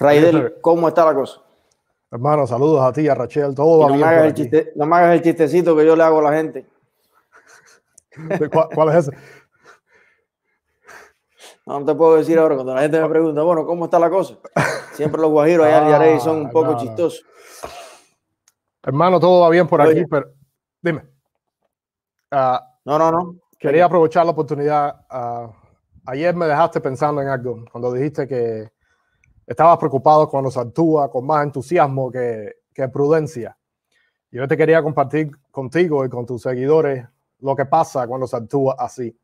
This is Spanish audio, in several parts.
Raidel, ¿cómo está la cosa? Hermano, saludos a ti, a Rachel, todo va bien. Me hagas el chistecito que yo le hago a la gente. ¿Cuál, es ese? No, te puedo decir ahora, cuando la gente me pregunta, bueno, ¿cómo está la cosa? Siempre los guajiros allá ah, en son un poco chistosos. Hermano, todo va bien por aquí, pero dime. Ah, no, no, no. Quería aprovechar la oportunidad. Ah, ayer me dejaste pensando en algo, cuando dijiste que estabas preocupado cuando se actúa con más entusiasmo que, prudencia. Yo te quería compartir contigo y con tus seguidores lo que pasa cuando se actúa así.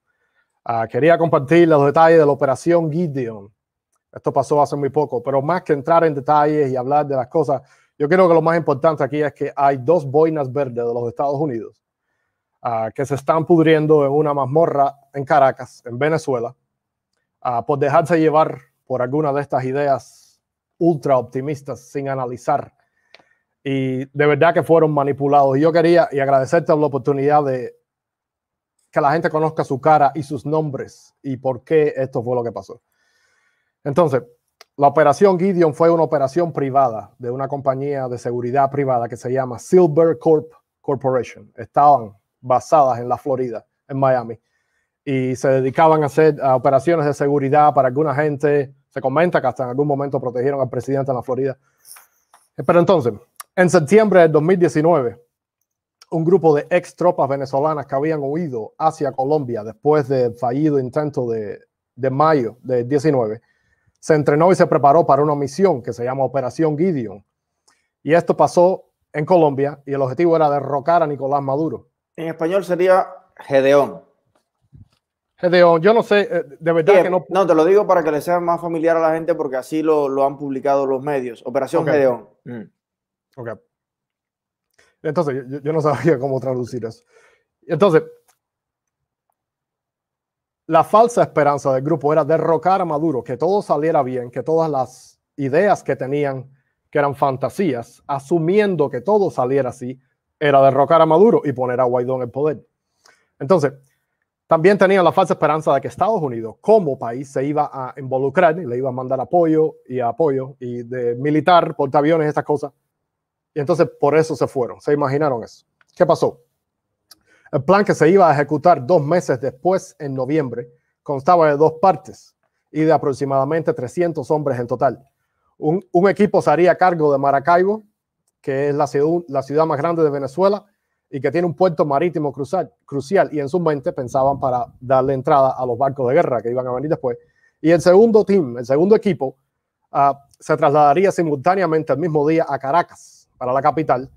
Ah, quería compartir los detalles de la operación Gideon. Esto pasó hace muy poco, pero más que entrar en detalles y hablar de las cosas, yo creo que lo más importante aquí es que hay dos boinas verdes de los Estados Unidos ah, que se están pudriendo en una mazmorra en Caracas, en Venezuela, ah, por dejarse llevar por alguna de estas ideas ultra optimistas sin analizar. Y de verdad que fueron manipulados. Y yo quería y agradecerte la oportunidad de que la gente conozca su cara y sus nombres y por qué esto fue lo que pasó. Entonces, la operación Gideon fue una operación privada de una compañía de seguridad privada que se llama Silver Corp Corporation. Estaban basadas en la Florida, en Miami, y se dedicaban a hacer operaciones de seguridad para alguna gente, se comenta que hasta en algún momento protegieron al presidente en la Florida. Eh, pero entonces, en septiembre de 2019, un grupo de ex tropas venezolanas que habían huido hacia Colombia después del fallido intento de, mayo de 19, se entrenó y se preparó para una misión que se llama Operación Gideon. Y esto pasó en Colombia y el objetivo era derrocar a Nicolás Maduro. En español sería Gedeón. Gedeón, yo no sé, eh, de verdad eh, que no. No, te lo digo para que le sea más familiar a la gente porque así lo, lo han publicado los medios. Operación okay. Gedeón. Mm. Ok. Entonces, yo, yo, no sabía cómo traducir eso. Entonces, la falsa esperanza del grupo era derrocar a Maduro, que todo saliera bien, que todas las ideas que tenían, que eran fantasías, asumiendo que todo saliera así, era derrocar a Maduro y poner a Guaidó en el poder. Entonces, también tenían la falsa esperanza de que Estados Unidos, como país, se iba a involucrar y le iba a mandar apoyo y apoyo y de militar, portaaviones, estas cosas. Y entonces por eso se fueron, se imaginaron eso. ¿Qué pasó? El plan que se iba a ejecutar dos meses después, en noviembre, constaba de dos partes y de aproximadamente 300 hombres en total. Un, equipo se haría cargo de Maracaibo, que es la ciudad más grande de Venezuela, y que tiene un puerto marítimo crucial y en su mente pensaban para darle entrada a los barcos de guerra que iban a venir después. Y el segundo team, el segundo equipo, ah, se trasladaría simultáneamente el mismo día a Caracas, para la capital,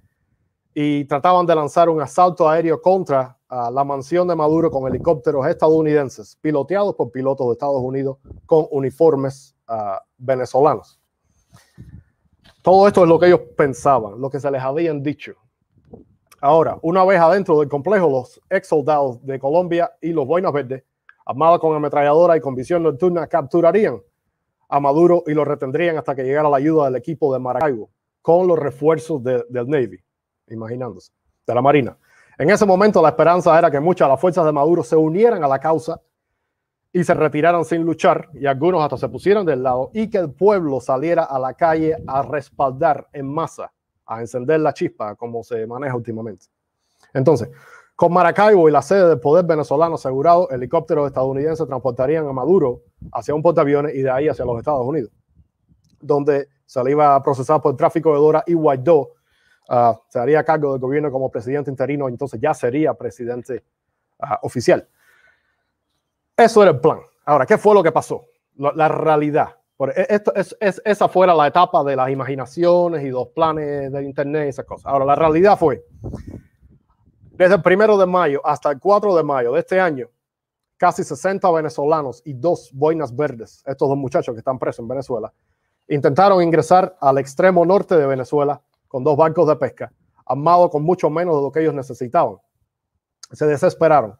y trataban de lanzar un asalto aéreo contra ah, la mansión de Maduro con helicópteros estadounidenses, piloteados por pilotos de Estados Unidos con uniformes ah, venezolanos. Todo esto es lo que ellos pensaban, lo que se les habían dicho. Ahora, una vez adentro del complejo, los ex soldados de Colombia y los boinas verdes, armados con ametralladora y con visión nocturna, capturarían a Maduro y lo retendrían hasta que llegara la ayuda del equipo de Maracaibo con los refuerzos del Navy, imaginándose, de la Marina. En ese momento la esperanza era que muchas de las fuerzas de Maduro se unieran a la causa y se retiraran sin luchar y algunos hasta se pusieran del lado y que el pueblo saliera a la calle a respaldar en masa a encender la chispa como se maneja últimamente. Entonces, con Maracaibo y la sede del poder venezolano asegurado, helicópteros estadounidenses transportarían a Maduro hacia un portaaviones y de ahí hacia los Estados Unidos, donde se procesado a por tráfico de Dora y Guaidó ah, se haría cargo del gobierno como presidente interino, entonces ya sería presidente ah, oficial. Eso era el plan. Ahora, ¿qué fue lo que pasó? la realidad. E, esto, es, esa fuera la etapa de las imaginaciones y los planes de Internet y esas cosas. Ahora, la realidad fue, desde el primero de mayo hasta el 4 de mayo de este año, casi 60 venezolanos y dos boinas verdes, estos dos muchachos que están presos en Venezuela, intentaron ingresar al extremo norte de Venezuela con dos barcos de pesca, armados con mucho menos de lo que ellos necesitaban. Se desesperaron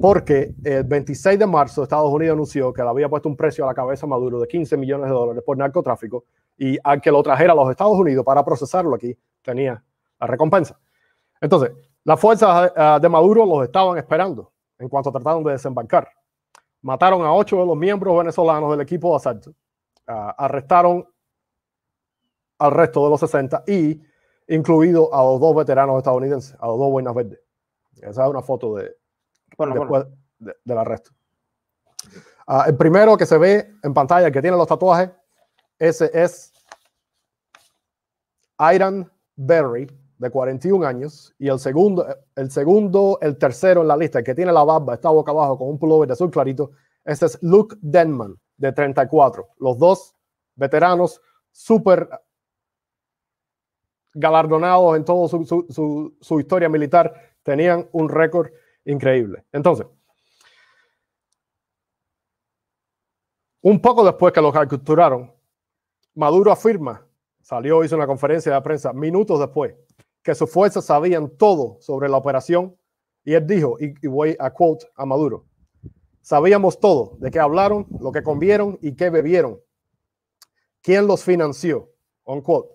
porque el 26 de marzo Estados Unidos anunció que le había puesto un precio a la cabeza a Maduro de 15 millones de dólares por narcotráfico y al que lo trajera a los Estados Unidos para procesarlo aquí tenía la recompensa. Entonces, las fuerzas eh, de Maduro los estaban esperando en cuanto trataron de desembarcar. Mataron a ocho de los miembros venezolanos del equipo de asalto, eh, arrestaron al resto de los 60 y incluido a los dos veteranos estadounidenses, a los dos buenas verdes. Esa es una foto de, bueno, después del arresto. Ah, el primero que se ve en pantalla, el que tiene los tatuajes, ese es Iron Berry, de 41 años, y el segundo, el segundo, el tercero en la lista, el que tiene la barba, está boca abajo con un pullover de azul clarito, ese es Luke Denman, de 34. Los dos veteranos súper galardonados en toda su historia militar, tenían un récord increíble. Entonces, un poco después que los capturaron, Maduro afirma, salió, hizo una conferencia de prensa minutos después, que sus fuerzas sabían todo sobre la operación y él dijo, y, voy a quote a Maduro, sabíamos todo, de qué hablaron, lo que comieron y qué bebieron, quién los financió, quote.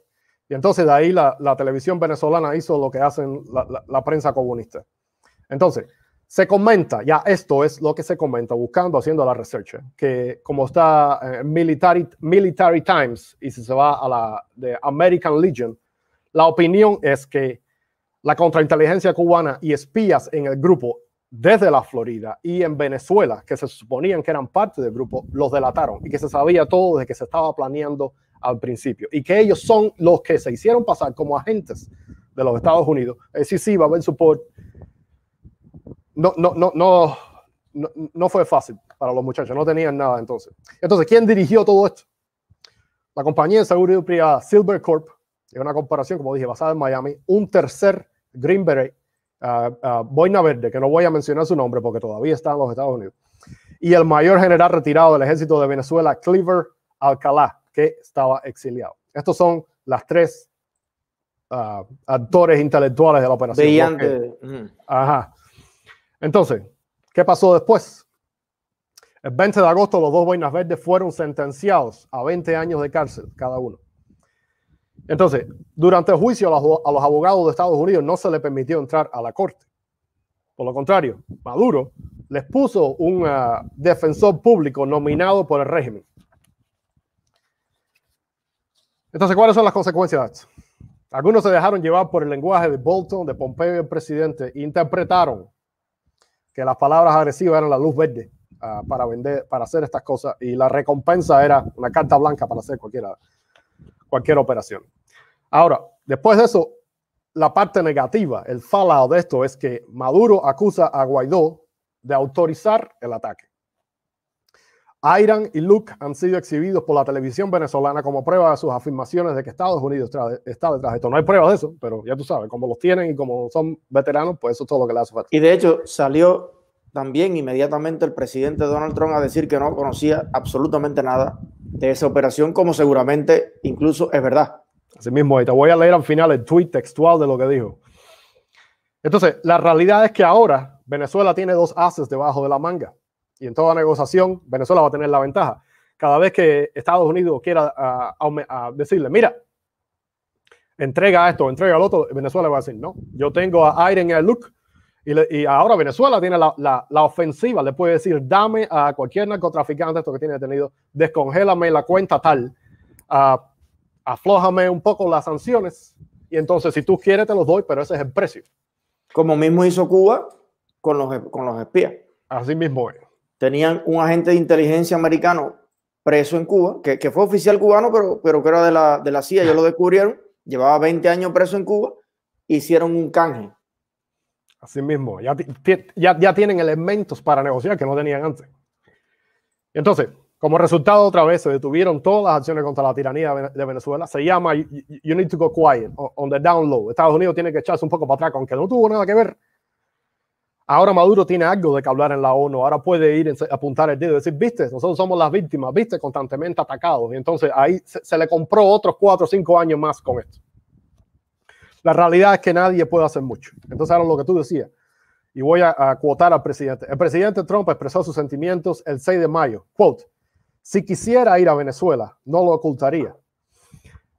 Y entonces de ahí la, televisión venezolana hizo lo que hacen la, la prensa comunista. Entonces, se comenta, ya esto es lo que se comenta buscando, haciendo la research, que como está eh, Military, Military Times y si se va a la de American Legion, la opinión es que la contrainteligencia cubana y espías en el grupo desde la Florida y en Venezuela, que se suponían que eran parte del grupo, los delataron y que se sabía todo de que se estaba planeando al principio y que ellos son los que se hicieron pasar como agentes de los Estados Unidos. Es sí, va a haber support, no, no, no, no, no fue fácil para los muchachos, no tenían nada entonces. Entonces, ¿quién dirigió todo esto? La compañía de seguridad privada Silver Corp, es una comparación, como dije, basada en Miami, un tercer Green Beret, ah, ah, Boina Verde, que no voy a mencionar su nombre porque todavía está en los Estados Unidos, y el mayor general retirado del ejército de Venezuela, Cleaver Alcalá, que estaba exiliado. Estos son las tres ah, actores intelectuales de la operación. Brillante. Ajá. Entonces, ¿qué pasó después? El 20 de agosto los dos boinas verdes fueron sentenciados a 20 años de cárcel cada uno. Entonces, durante el juicio a los abogados de Estados Unidos no se les permitió entrar a la corte. Por lo contrario, Maduro les puso un ah, defensor público nominado por el régimen. Entonces, ¿cuáles son las consecuencias de esto? Algunos se dejaron llevar por el lenguaje de Bolton, de Pompeo el presidente, e interpretaron que las palabras agresivas eran la luz verde ah, para vender, para hacer estas cosas y la recompensa era una carta blanca para hacer cualquiera, cualquier operación. Ahora, después de eso, la parte negativa, el fallout de esto es que Maduro acusa a Guaidó de autorizar el ataque. AIRAN y Luke han sido exhibidos por la televisión venezolana como prueba de sus afirmaciones de que Estados Unidos está detrás de esto. No hay pruebas de eso, pero ya tú sabes, como los tienen y como son veteranos, pues eso es todo lo que le hace falta. Y de hecho, salió también inmediatamente el presidente Donald Trump a decir que no conocía absolutamente nada de esa operación, como seguramente incluso es verdad. Así mismo, y te voy a leer al final el tweet textual de lo que dijo. Entonces, la realidad es que ahora Venezuela tiene dos haces debajo de la manga y en toda negociación Venezuela va a tener la ventaja. Cada vez que Estados Unidos quiera ah, ah, decirle, mira, entrega esto, entrega lo otro, Venezuela va a decir, no, yo tengo a aire y a look y, ahora Venezuela tiene la, ofensiva, le puede decir, dame a cualquier narcotraficante esto que tiene detenido, descongélame la cuenta tal, aflojame ah, aflójame un poco las sanciones y entonces si tú quieres te los doy, pero ese es el precio. Como mismo hizo Cuba con los, con los espías. Así mismo es tenían un agente de inteligencia americano preso en Cuba, que, fue oficial cubano, pero, pero que era de la, de la CIA, Yo lo descubrieron, llevaba 20 años preso en Cuba, hicieron un canje. Así mismo, ya, ya, tienen elementos para negociar que no tenían antes. Entonces, como resultado, otra vez se detuvieron todas las acciones contra la tiranía de Venezuela. Se llama You, Need to Go Quiet on the Down Low. Estados Unidos tiene que echarse un poco para atrás, aunque no tuvo nada que ver Ahora Maduro tiene algo de que hablar en la ONU, ahora puede ir a apuntar el dedo y decir, viste, nosotros somos las víctimas, viste, constantemente atacados. Y entonces ahí se, le compró otros cuatro o cinco años más con esto. La realidad es que nadie puede hacer mucho. Entonces ahora lo que tú decías, y voy a, a cuotar al presidente. El presidente Trump expresó sus sentimientos el 6 de mayo. si quisiera ir a Venezuela, no lo ocultaría.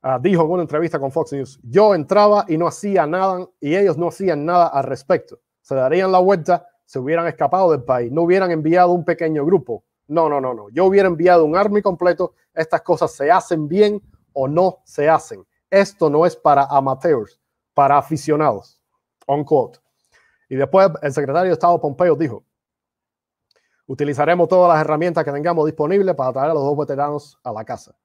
Ah, dijo en una entrevista con Fox News, yo entraba y no hacía nada y ellos no hacían nada al respecto se darían la vuelta, se hubieran escapado del país, no hubieran enviado un pequeño grupo. No, no, no, no. Yo hubiera enviado un army completo. Estas cosas se hacen bien o no se hacen. Esto no es para amateurs, para aficionados. quote. Y después el secretario de Estado Pompeo dijo, utilizaremos todas las herramientas que tengamos disponibles para traer a los dos veteranos a la casa.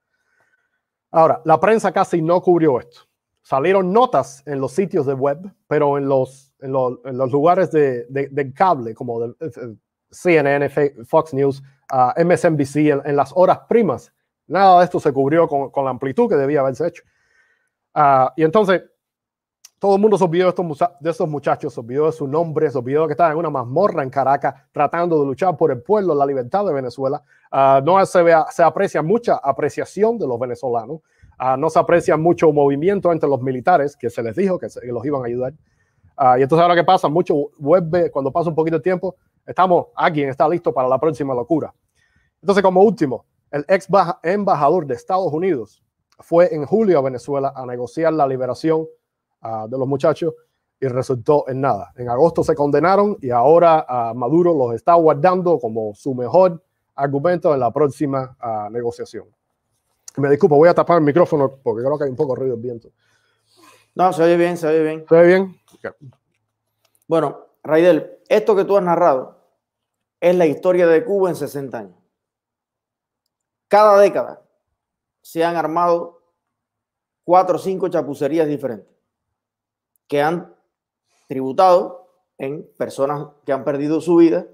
Ahora, la prensa casi no cubrió esto. Salieron notas en los sitios de web, pero en los en, los lugares de, cable, como de, eh, eh, CNN, Fox News, ah, MSNBC, en, las horas primas. Nada de esto se cubrió con, la amplitud que debía haberse hecho. Ah, y entonces, todo el mundo se olvidó de estos, de muchachos, se olvidó de su nombre, se olvidó que estaban en una mazmorra en Caracas tratando de luchar por el pueblo, la libertad de Venezuela. Ah, no se, se aprecia mucha apreciación de los venezolanos. no se aprecia mucho movimiento entre los militares, que se les dijo que los iban a ayudar. Ah, y entonces ahora que pasa, mucho vuelve, cuando pasa un poquito de tiempo, estamos, aquí, está listo para la próxima locura. Entonces, como último, el ex embajador de Estados Unidos fue en julio a Venezuela a negociar la liberación ah, de los muchachos y resultó en nada. En agosto se condenaron y ahora ah, Maduro los está guardando como su mejor argumento en la próxima negociación. Me disculpo, voy a tapar el micrófono porque creo que hay un poco de ruido de viento. No, se oye bien, se oye bien. Se oye bien. Bueno, Raidel, esto que tú has narrado es la historia de Cuba en 60 años. Cada década se han armado cuatro o cinco chapucerías diferentes que han tributado en personas que han perdido su vida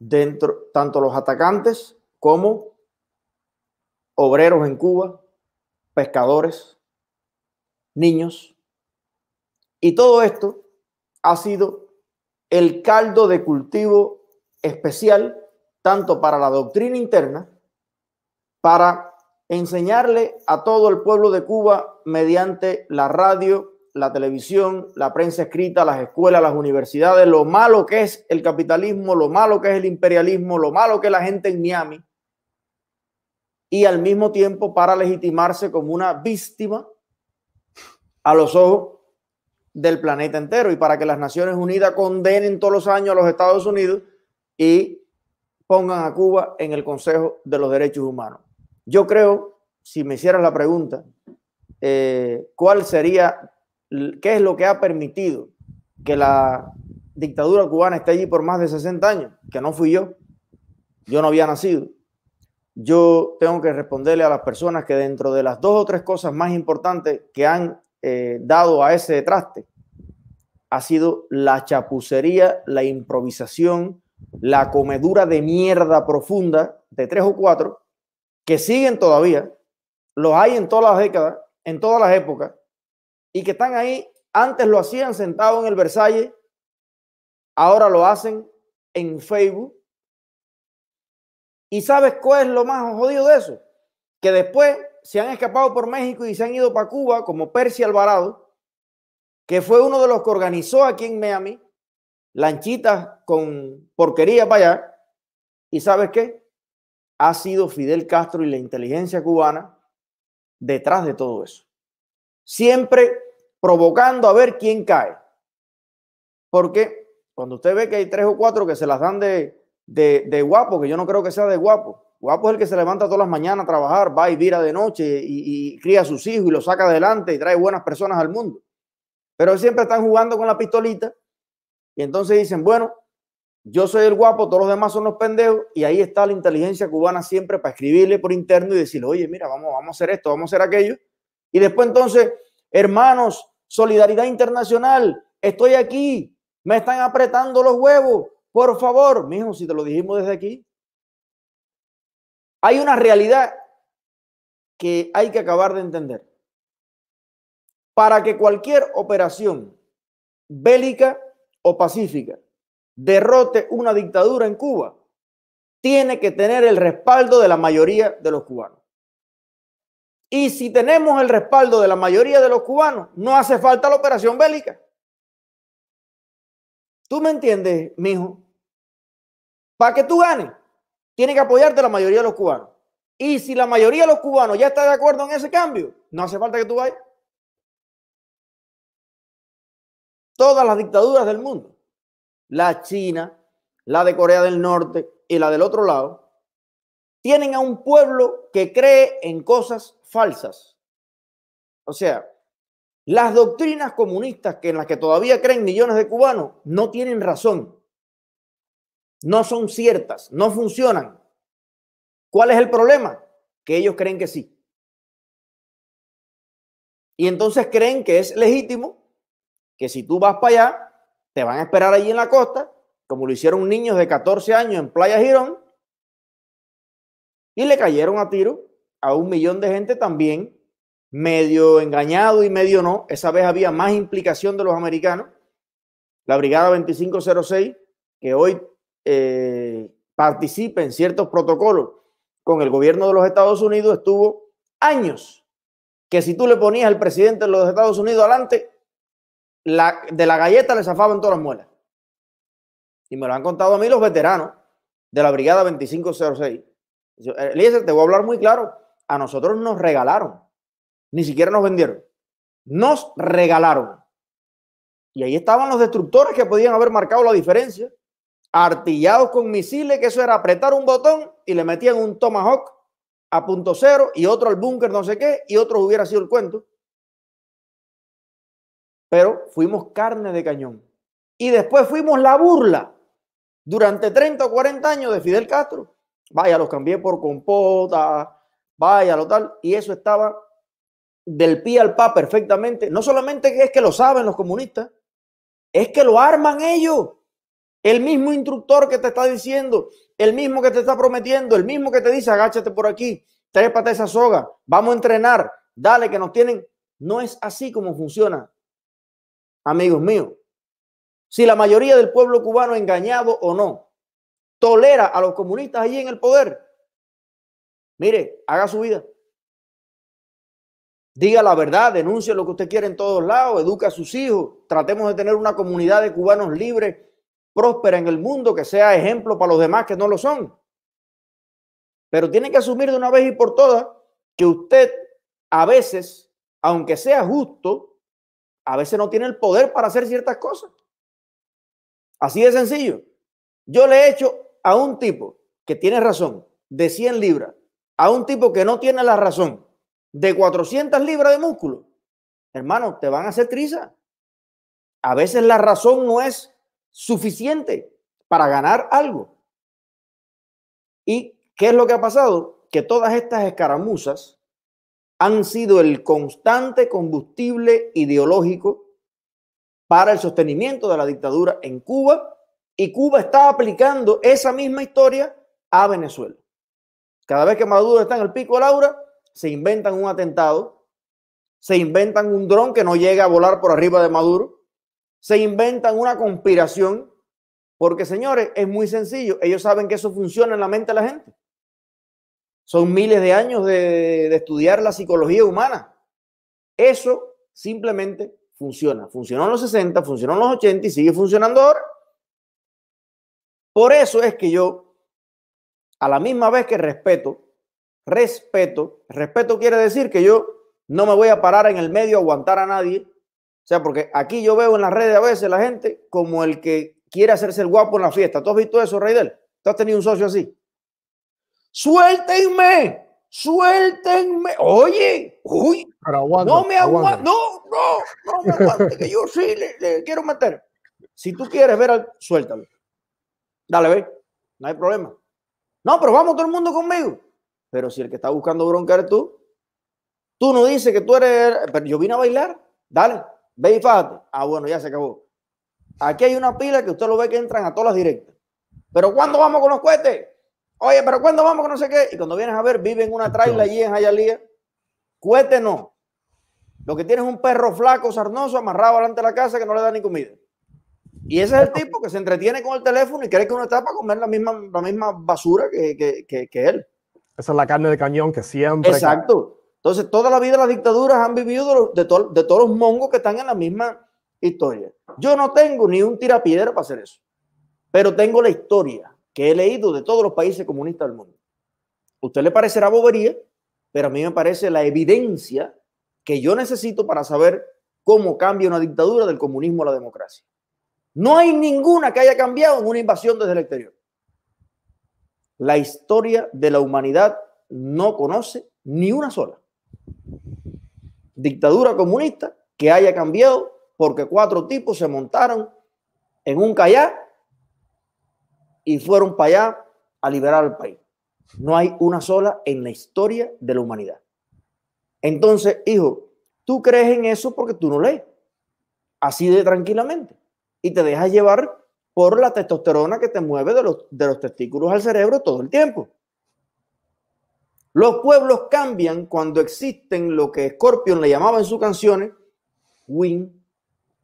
dentro, tanto los atacantes como obreros en Cuba, pescadores, niños, y todo esto ha sido el caldo de cultivo especial tanto para la doctrina interna, para enseñarle a todo el pueblo de Cuba mediante la radio, la televisión, la prensa escrita, las escuelas, las universidades, lo malo que es el capitalismo, lo malo que es el imperialismo, lo malo que la gente en Miami, y al mismo tiempo para legitimarse como una víctima a los ojos del planeta entero y para que las Naciones Unidas condenen todos los años a los Estados Unidos y pongan a Cuba en el Consejo de los Derechos Humanos. Yo creo, si me hicieras la pregunta, eh, ¿cuál sería, qué es lo que ha permitido que la dictadura cubana esté allí por más de 60 años? Que no fui yo, yo no había nacido. Yo tengo que responderle a las personas que dentro de las dos o tres cosas más importantes que han eh, dado a ese traste ha sido la chapucería, la improvisación, la comedura de mierda profunda de tres o cuatro que siguen todavía, los hay en todas las décadas, en todas las épocas, y que están ahí. Antes lo hacían sentado en el Versalles, ahora lo hacen en Facebook. ¿Y sabes cuál es lo más jodido de eso? Que después se han escapado por México y se han ido para Cuba, como Percy Alvarado, que fue uno de los que organizó aquí en Miami lanchitas con porquería para allá. ¿Y sabes qué? Ha sido Fidel Castro y la inteligencia cubana detrás de todo eso. Siempre provocando a ver quién cae. Porque cuando usted ve que hay tres o cuatro que se las dan de, de, de guapo, que yo no creo que sea de guapo, Guapo es el que se levanta todas las mañanas a trabajar, va y vira de noche y, cría a sus hijos y los saca adelante y trae buenas personas al mundo. Pero siempre están jugando con la pistolita y entonces dicen, bueno, yo soy el guapo, todos los demás son los pendejos, y ahí está la inteligencia cubana siempre para escribirle por interno y decirle, oye, mira, vamos, vamos a hacer esto, vamos a hacer aquello. Y después entonces, hermanos, solidaridad internacional, estoy aquí, me están apretando los huevos, por favor, mijo, si te lo dijimos desde aquí, hay una realidad que hay que acabar de entender. Para que cualquier operación bélica o pacífica derrote una dictadura en Cuba, tiene que tener el respaldo de la mayoría de los cubanos. Y si tenemos el respaldo de la mayoría de los cubanos, no hace falta la operación bélica. ¿Tú me entiendes, mijo? Para que tú ganes, tiene que apoyarte la mayoría de los cubanos. Y si la mayoría de los cubanos ya está de acuerdo en ese cambio, no hace falta que tú vayas. Todas las dictaduras del mundo, la China, la de Corea del Norte y la del otro lado, tienen a un pueblo que cree en cosas falsas. O sea, las doctrinas comunistas que en las que todavía creen millones de cubanos no tienen razón no son ciertas, no funcionan. ¿Cuál es el problema? Que ellos creen que sí. Y entonces creen que es legítimo que si tú vas para allá, te van a esperar allí en la costa, como lo hicieron niños de 14 años en Playa Girón, y le cayeron a tiro a un millón de gente también, medio engañado y medio no. Esa vez había más implicación de los americanos. La Brigada 2506, que hoy eh, participe en ciertos protocolos con el gobierno de los Estados Unidos estuvo años. Que si tú le ponías al presidente de los Estados Unidos adelante, de la galleta le zafaban todas las muelas. Y me lo han contado a mí los veteranos de la Brigada 2506. Eh, te voy a hablar muy claro. A nosotros nos regalaron. Ni siquiera nos vendieron. Nos regalaron. Y ahí estaban los destructores que podían haber marcado la diferencia artillados con misiles, que eso era apretar un botón y le metían un Tomahawk a punto cero y otro al búnker, no sé qué, y otro hubiera sido el cuento. Pero fuimos carne de cañón. Y después fuimos la burla durante 30 o 40 años de Fidel Castro. Vaya, los cambié por compota, vaya, lo tal. Y eso estaba del pie al pa perfectamente. No solamente es que lo saben los comunistas, es que lo arman ellos. El mismo instructor que te está diciendo, el mismo que te está prometiendo, el mismo que te dice, agáchate por aquí, trépate esa soga, vamos a entrenar, dale que nos tienen. No es así como funciona, amigos míos. Si la mayoría del pueblo cubano, engañado o no, tolera a los comunistas ahí en el poder, mire, haga su vida. Diga la verdad, denuncie lo que usted quiere en todos lados, educa a sus hijos, tratemos de tener una comunidad de cubanos libres próspera en el mundo, que sea ejemplo para los demás que no lo son. Pero tiene que asumir de una vez y por todas que usted a veces, aunque sea justo, a veces no tiene el poder para hacer ciertas cosas. Así de sencillo. Yo le he hecho a un tipo que tiene razón de 100 libras, a un tipo que no tiene la razón de 400 libras de músculo. Hermano, te van a hacer triza. A veces la razón no es suficiente para ganar algo. ¿Y qué es lo que ha pasado? Que todas estas escaramuzas han sido el constante combustible ideológico para el sostenimiento de la dictadura en Cuba y Cuba está aplicando esa misma historia a Venezuela. Cada vez que Maduro está en el pico de Laura, se inventan un atentado, se inventan un dron que no llega a volar por arriba de Maduro, se inventan una conspiración, porque señores, es muy sencillo, ellos saben que eso funciona en la mente de la gente. Son miles de años de, estudiar la psicología humana. Eso simplemente funciona. Funcionó en los 60, funcionó en los 80 y sigue funcionando ahora. Por eso es que yo, a la misma vez que respeto, respeto, respeto quiere decir que yo no me voy a parar en el medio a aguantar a nadie o sea, porque aquí yo veo en las redes a veces la gente como el que quiere hacerse el guapo en la fiesta. ¿Tú has visto eso, Raidel? ¿Tú has tenido un socio así? ¡Suéltenme! ¡Suéltenme! Oye, uy, no me aguanto, no, no, no me aguante, que yo sí le, quiero meter. Si tú quieres ver al, suéltalo, Dale, ve, no hay problema. No, pero vamos todo el mundo conmigo. Pero si el que está buscando bronca eres tú, tú no dices que tú eres, pero yo vine a bailar, dale, Ve y Ah, bueno, ya se acabó. Aquí hay una pila que usted lo ve que entran a todas las directas. Pero ¿cuándo vamos con los cohetes? Oye, pero ¿cuándo vamos con no sé qué? Y cuando vienes a ver, viven en una trail allí en Jayalía. Cohete no. Lo que tiene es un perro flaco, sarnoso, amarrado delante de la casa que no le da ni comida. Y ese es el tipo que se entretiene con el teléfono y cree que uno está para comer la misma, la misma basura que, que él. Esa es la carne de cañón que siempre. Exacto. Entonces, toda la vida las dictaduras han vivido de, de todos los mongos que están en la misma historia. Yo no tengo ni un tirapiedra para hacer eso, pero tengo la historia que he leído de todos los países comunistas del mundo. A usted le parecerá bobería, pero a mí me parece la evidencia que yo necesito para saber cómo cambia una dictadura del comunismo a la democracia. No hay ninguna que haya cambiado en una invasión desde el exterior. La historia de la humanidad no conoce ni una sola dictadura comunista que haya cambiado porque cuatro tipos se montaron en un callá y fueron para allá a liberar al país. No hay una sola en la historia de la humanidad. Entonces, hijo, tú crees en eso porque tú no lees. Así de tranquilamente. Y te dejas llevar por la testosterona que te mueve de los testículos al cerebro todo el tiempo. Los pueblos cambian cuando existen lo que Scorpion le llamaba en sus canciones Wing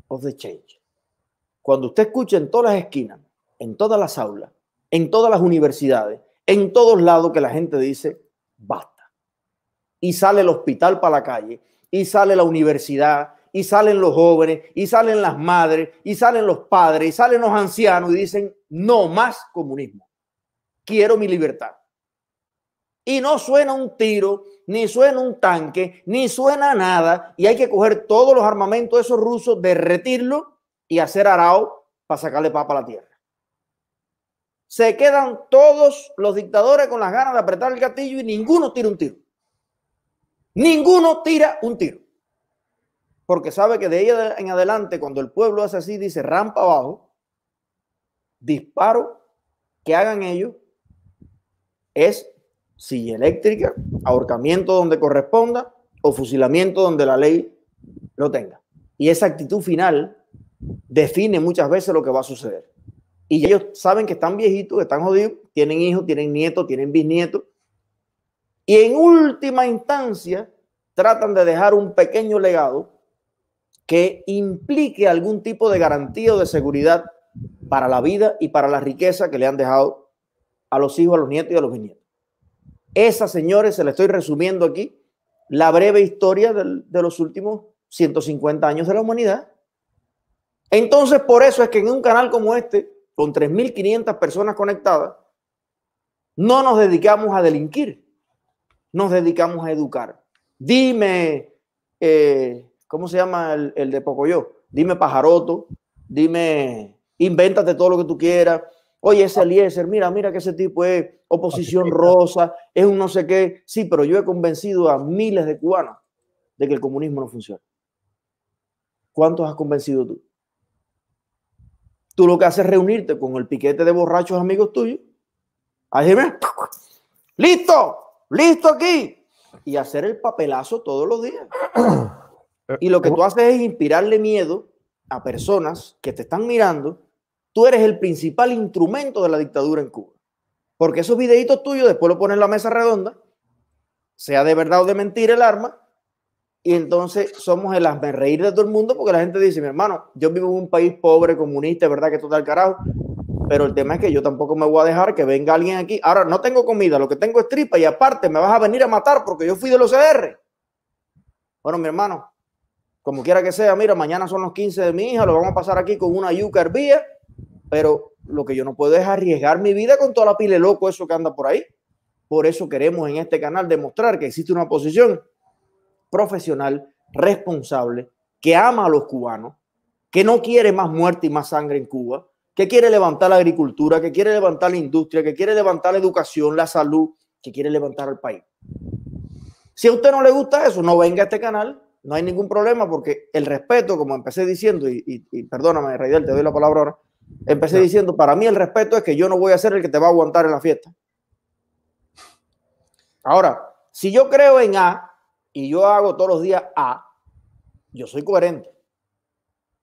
of the Change. Cuando usted escucha en todas las esquinas, en todas las aulas, en todas las universidades, en todos lados que la gente dice basta. Y sale el hospital para la calle, y sale la universidad, y salen los jóvenes, y salen las madres, y salen los padres, y salen los ancianos y dicen no más comunismo. Quiero mi libertad y no suena un tiro, ni suena un tanque, ni suena nada, y hay que coger todos los armamentos de esos rusos, derretirlo y hacer arao para sacarle papa a la tierra. Se quedan todos los dictadores con las ganas de apretar el gatillo y ninguno tira un tiro. Ninguno tira un tiro. Porque sabe que de ahí en adelante, cuando el pueblo hace así, dice rampa abajo, disparo que hagan ellos, es silla eléctrica, ahorcamiento donde corresponda o fusilamiento donde la ley lo tenga. Y esa actitud final define muchas veces lo que va a suceder. Y ellos saben que están viejitos, que están jodidos, tienen hijos, tienen nietos, tienen bisnietos. Y en última instancia tratan de dejar un pequeño legado que implique algún tipo de garantía o de seguridad para la vida y para la riqueza que le han dejado a los hijos, a los nietos y a los bisnietos. Esas señores, se la estoy resumiendo aquí, la breve historia de los últimos 150 años de la humanidad. Entonces, por eso es que en un canal como este, con 3.500 personas conectadas, no nos dedicamos a delinquir, nos dedicamos a educar. Dime, eh, ¿cómo se llama el, el de Pocoyo? Dime pajaroto, dime, invéntate todo lo que tú quieras, Oye, ese Eliezer, mira, mira que ese tipo es oposición rosa, es un no sé qué. Sí, pero yo he convencido a miles de cubanos de que el comunismo no funciona. ¿Cuántos has convencido tú? Tú lo que haces es reunirte con el piquete de borrachos amigos tuyos. Ahí listo, listo aquí. Y hacer el papelazo todos los días. Y lo que tú haces es inspirarle miedo a personas que te están mirando tú eres el principal instrumento de la dictadura en Cuba. Porque esos videitos tuyos después lo ponen en la mesa redonda, sea de verdad o de mentira el arma, y entonces somos el reír de todo el mundo porque la gente dice, mi hermano, yo vivo en un país pobre, comunista, ¿verdad que total carajo? Pero el tema es que yo tampoco me voy a dejar que venga alguien aquí. Ahora, no tengo comida, lo que tengo es tripa y aparte me vas a venir a matar porque yo fui de los OCR. Bueno, mi hermano, como quiera que sea, mira, mañana son los 15 de mi hija, lo vamos a pasar aquí con una yuca hervía pero lo que yo no puedo es arriesgar mi vida con toda la pile loco eso que anda por ahí. Por eso queremos en este canal demostrar que existe una posición profesional, responsable, que ama a los cubanos, que no quiere más muerte y más sangre en Cuba, que quiere levantar la agricultura, que quiere levantar la industria, que quiere levantar la educación, la salud, que quiere levantar al país. Si a usted no le gusta eso, no venga a este canal, no hay ningún problema porque el respeto, como empecé diciendo, y, perdóname, Raidel, te doy la palabra ahora, Empecé diciendo, para mí el respeto es que yo no voy a ser el que te va a aguantar en la fiesta. Ahora, si yo creo en A y yo hago todos los días A, yo soy coherente.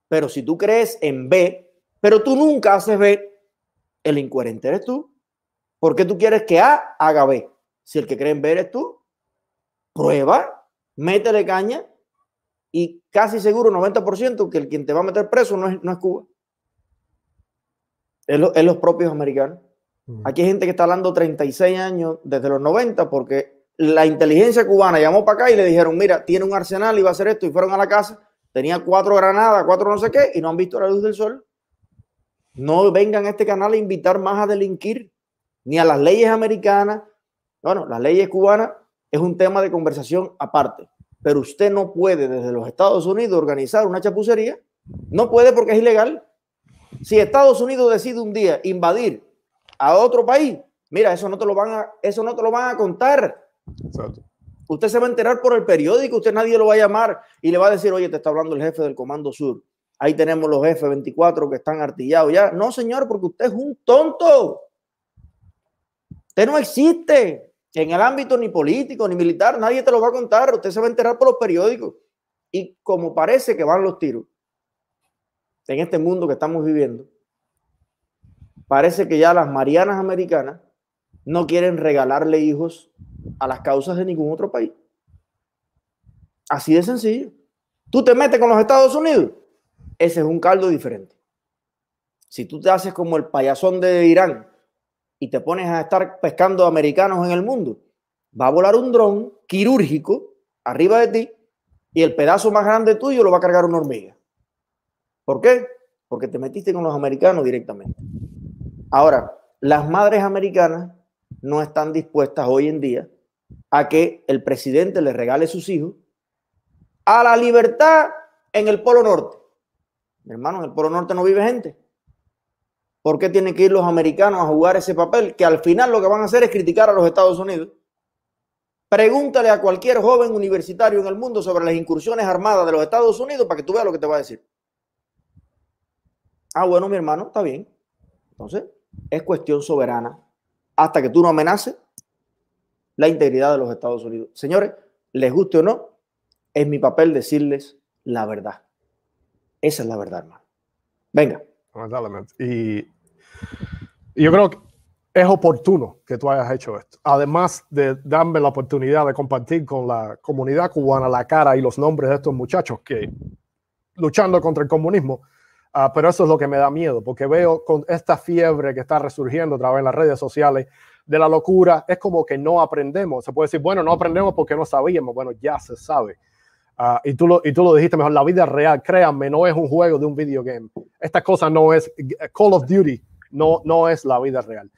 Pero si tú crees en B, pero tú nunca haces B, el incoherente eres tú. ¿Por qué tú quieres que A haga B? Si el que cree en B eres tú, prueba, métele caña y casi seguro 90% que el quien te va a meter preso no es, no es Cuba es, los propios americanos. Aquí hay gente que está hablando 36 años desde los 90 porque la inteligencia cubana llamó para acá y le dijeron, mira, tiene un arsenal y va a hacer esto y fueron a la casa, tenía cuatro granadas, cuatro no sé qué y no han visto la luz del sol. No vengan a este canal a invitar más a delinquir, ni a las leyes americanas. Bueno, las leyes cubanas es un tema de conversación aparte, pero usted no puede desde los Estados Unidos organizar una chapucería, no puede porque es ilegal. Si Estados Unidos decide un día invadir a otro país, mira, eso no te lo van a, eso no te lo van a contar. Exacto. Usted se va a enterar por el periódico, usted nadie lo va a llamar y le va a decir, oye, te está hablando el jefe del Comando Sur. Ahí tenemos los F-24 que están artillados ya. No, señor, porque usted es un tonto. Usted no existe en el ámbito ni político ni militar. Nadie te lo va a contar. Usted se va a enterar por los periódicos. Y como parece que van los tiros en este mundo que estamos viviendo, parece que ya las Marianas americanas no quieren regalarle hijos a las causas de ningún otro país. Así de sencillo. Tú te metes con los Estados Unidos, ese es un caldo diferente. Si tú te haces como el payasón de Irán y te pones a estar pescando americanos en el mundo, va a volar un dron quirúrgico arriba de ti y el pedazo más grande tuyo lo va a cargar una hormiga. ¿Por qué? Porque te metiste con los americanos directamente. Ahora, las madres americanas no están dispuestas hoy en día a que el presidente le regale sus hijos a la libertad en el Polo Norte. Mi hermano, en el Polo Norte no vive gente. ¿Por qué tienen que ir los americanos a jugar ese papel? Que al final lo que van a hacer es criticar a los Estados Unidos. Pregúntale a cualquier joven universitario en el mundo sobre las incursiones armadas de los Estados Unidos para que tú veas lo que te va a decir. Ah, bueno, mi hermano, está bien. Entonces, es cuestión soberana. Hasta que tú no amenaces la integridad de los Estados Unidos. Señores, les guste o no, es mi papel decirles la verdad. Esa es la verdad, hermano. Venga. Y yo creo que es oportuno que tú hayas hecho esto. Además de darme la oportunidad de compartir con la comunidad cubana la cara y los nombres de estos muchachos que luchando contra el comunismo Ah, pero eso es lo que me da miedo, porque veo con esta fiebre que está resurgiendo a través de las redes sociales de la locura, es como que no aprendemos. Se puede decir, bueno, no aprendemos porque no sabíamos. Bueno, ya se sabe. Ah, y, tú lo, y tú lo dijiste mejor, la vida real, créanme, no es un juego de un video game. Esta cosa no es Call of Duty, no, no es la vida real.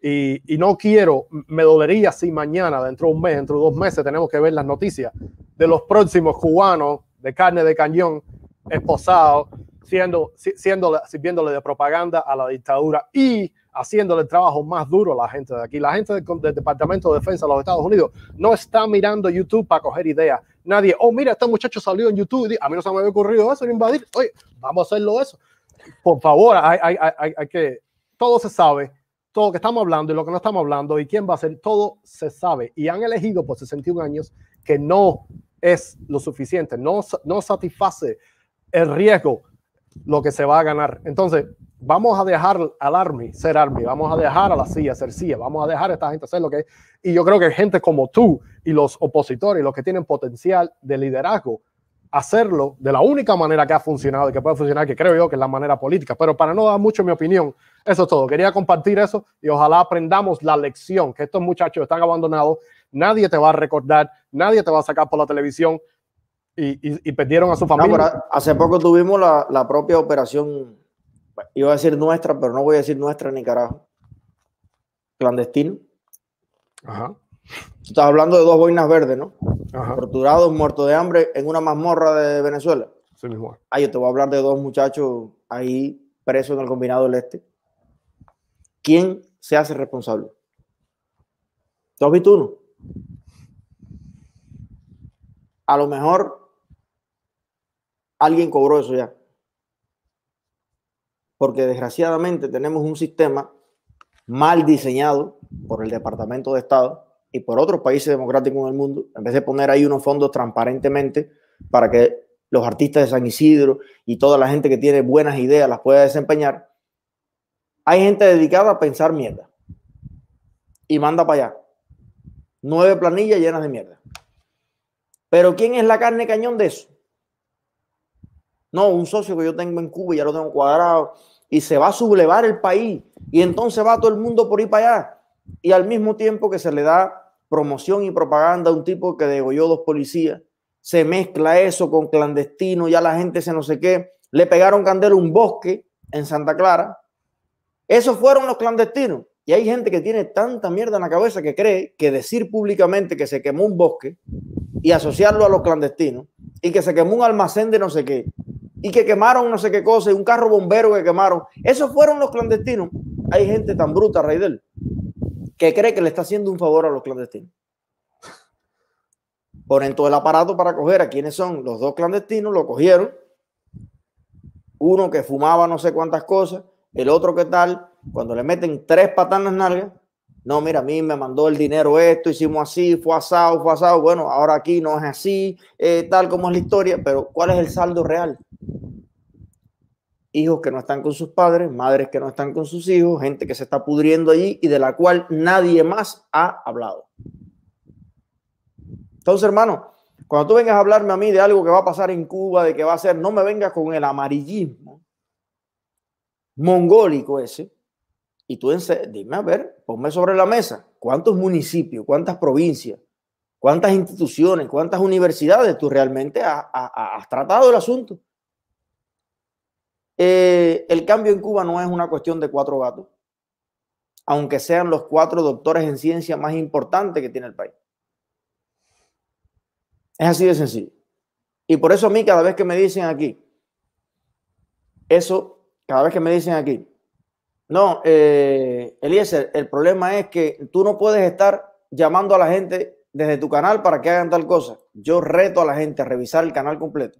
Y, y, no quiero, me dolería si mañana, dentro de un mes, dentro de dos meses, tenemos que ver las noticias de los próximos cubanos de carne de cañón esposados siendo, sirviéndole de propaganda a la dictadura y haciéndole el trabajo más duro a la gente de aquí. La gente del, Departamento de Defensa de los Estados Unidos no está mirando YouTube para coger ideas. Nadie, oh, mira, este muchacho salió en YouTube y a mí no se me había ocurrido eso, invadir. Oye, vamos a hacerlo eso. Por favor, hay, hay, hay, hay que. Todo se sabe, todo lo que estamos hablando y lo que no estamos hablando y quién va a ser, todo se sabe. Y han elegido por 61 años que no es lo suficiente, no, no satisface el riesgo lo que se va a ganar. Entonces, vamos a dejar al Army ser Army, vamos a dejar a la CIA ser CIA, vamos a dejar a esta gente hacer lo que es. Y yo creo que gente como tú y los opositores, los que tienen potencial de liderazgo, hacerlo de la única manera que ha funcionado y que puede funcionar, que creo yo que es la manera política. Pero para no dar mucho mi opinión, eso es todo. Quería compartir eso y ojalá aprendamos la lección que estos muchachos están abandonados. Nadie te va a recordar, nadie te va a sacar por la televisión y, perdieron a su familia. hace poco tuvimos la, propia operación, iba a decir nuestra, pero no voy a decir nuestra ni carajo, clandestino. Ajá. estás hablando de dos boinas verdes, ¿no? Ajá. Torturados, muertos de hambre en una mazmorra de Venezuela. Sí, mismo. Ah, yo te voy a hablar de dos muchachos ahí presos en el combinado del este. ¿Quién se hace responsable? ¿Tú has visto A lo mejor Alguien cobró eso ya. Porque desgraciadamente tenemos un sistema mal diseñado por el Departamento de Estado y por otros países democráticos en el mundo, en vez de poner ahí unos fondos transparentemente para que los artistas de San Isidro y toda la gente que tiene buenas ideas las pueda desempeñar, hay gente dedicada a pensar mierda. Y manda para allá. Nueve planillas llenas de mierda. Pero ¿quién es la carne cañón de eso? No, un socio que yo tengo en Cuba y ya lo tengo cuadrado. Y se va a sublevar el país. Y entonces va todo el mundo por ir para allá. Y al mismo tiempo que se le da promoción y propaganda a un tipo que degolló dos policías, se mezcla eso con clandestino, ya la gente se no sé qué. Le pegaron candela un bosque en Santa Clara. Esos fueron los clandestinos. Y hay gente que tiene tanta mierda en la cabeza que cree que decir públicamente que se quemó un bosque y asociarlo a los clandestinos y que se quemó un almacén de no sé qué y que quemaron no sé qué cosa, y un carro bombero que quemaron. Esos fueron los clandestinos. Hay gente tan bruta, Raidel, que cree que le está haciendo un favor a los clandestinos. Ponen todo el aparato para coger a quienes son los dos clandestinos, lo cogieron. Uno que fumaba no sé cuántas cosas, el otro que tal, cuando le meten tres patanas nalgas, no, mira, a mí me mandó el dinero esto, hicimos así, fue asado, fue asado, bueno, ahora aquí no es así, eh, tal como es la historia, pero ¿cuál es el saldo real? hijos que no están con sus padres, madres que no están con sus hijos, gente que se está pudriendo allí y de la cual nadie más ha hablado. Entonces, hermano, cuando tú vengas a hablarme a mí de algo que va a pasar en Cuba, de que va a ser, no me vengas con el amarillismo mongólico ese. Y tú dime, a ver, ponme sobre la mesa, ¿cuántos municipios, cuántas provincias, cuántas instituciones, cuántas universidades tú realmente has tratado el asunto? Eh, el cambio en Cuba no es una cuestión de cuatro gatos, aunque sean los cuatro doctores en ciencia más importantes que tiene el país. Es así de sencillo. Y por eso a mí cada vez que me dicen aquí, eso, cada vez que me dicen aquí, no, eh, el problema es que tú no puedes estar llamando a la gente desde tu canal para que hagan tal cosa. Yo reto a la gente a revisar el canal completo.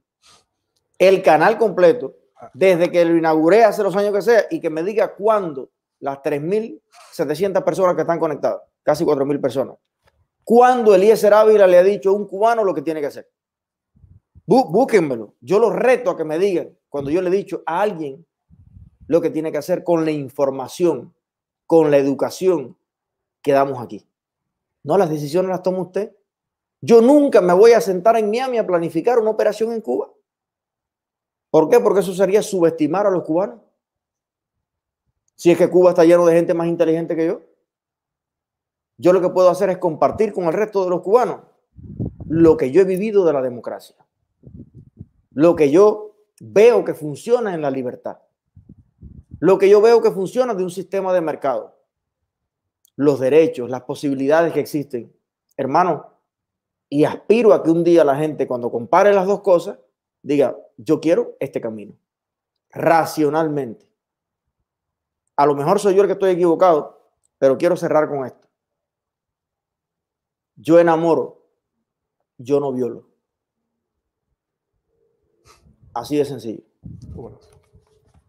El canal completo desde que lo inauguré hace los años que sea y que me diga cuándo las 3.700 personas que están conectadas, casi 4.000 personas, cuándo Eliezer Ávila le ha dicho a un cubano lo que tiene que hacer. búsquenmelo. Yo lo reto a que me digan cuando yo le he dicho a alguien lo que tiene que hacer con la información, con la educación que damos aquí. No, las decisiones las toma usted. Yo nunca me voy a sentar en Miami a planificar una operación en Cuba. ¿Por qué? Porque eso sería subestimar a los cubanos. Si es que Cuba está lleno de gente más inteligente que yo. Yo lo que puedo hacer es compartir con el resto de los cubanos lo que yo he vivido de la democracia. Lo que yo veo que funciona en la libertad. Lo que yo veo que funciona de un sistema de mercado. Los derechos, las posibilidades que existen. Hermano, y aspiro a que un día la gente cuando compare las dos cosas diga, yo quiero este camino, racionalmente. A lo mejor soy yo el que estoy equivocado, pero quiero cerrar con esto. Yo enamoro, yo no violo. Así de sencillo.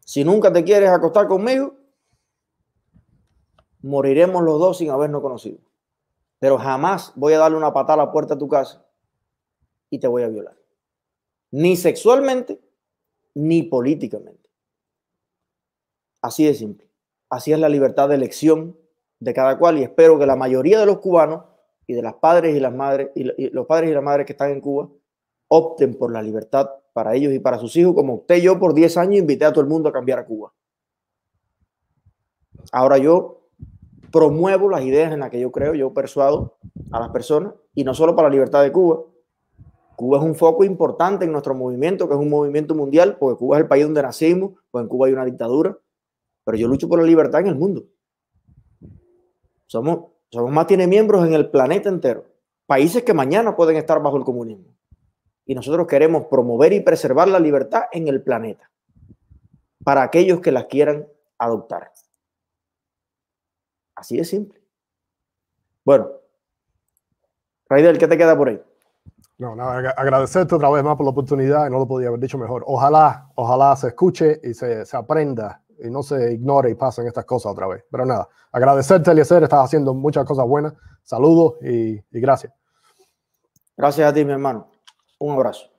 Si nunca te quieres acostar conmigo, moriremos los dos sin habernos conocido. Pero jamás voy a darle una patada a la puerta de tu casa y te voy a violar ni sexualmente, ni políticamente. Así de simple. Así es la libertad de elección de cada cual y espero que la mayoría de los cubanos y de las padres y las madres y, los padres y las madres que están en Cuba opten por la libertad para ellos y para sus hijos, como usted y yo por 10 años invité a todo el mundo a cambiar a Cuba. Ahora yo promuevo las ideas en las que yo creo, yo persuado a las personas, y no solo para la libertad de Cuba, Cuba es un foco importante en nuestro movimiento, que es un movimiento mundial, porque Cuba es el país donde nacimos, pues en Cuba hay una dictadura, pero yo lucho por la libertad en el mundo. Somos, somos más tiene miembros en el planeta entero, países que mañana pueden estar bajo el comunismo. Y nosotros queremos promover y preservar la libertad en el planeta, para aquellos que la quieran adoptar. Así de simple. Bueno, Raidel, ¿qué te queda por ahí? No, nada, agradecerte otra vez más por la oportunidad, no lo podía haber dicho mejor. Ojalá, ojalá se escuche y se, aprenda y no se ignore y pasen estas cosas otra vez. Pero nada, agradecerte, Eliezer, estás haciendo muchas cosas buenas. Saludos y gracias. Gracias a ti, mi hermano. Un abrazo.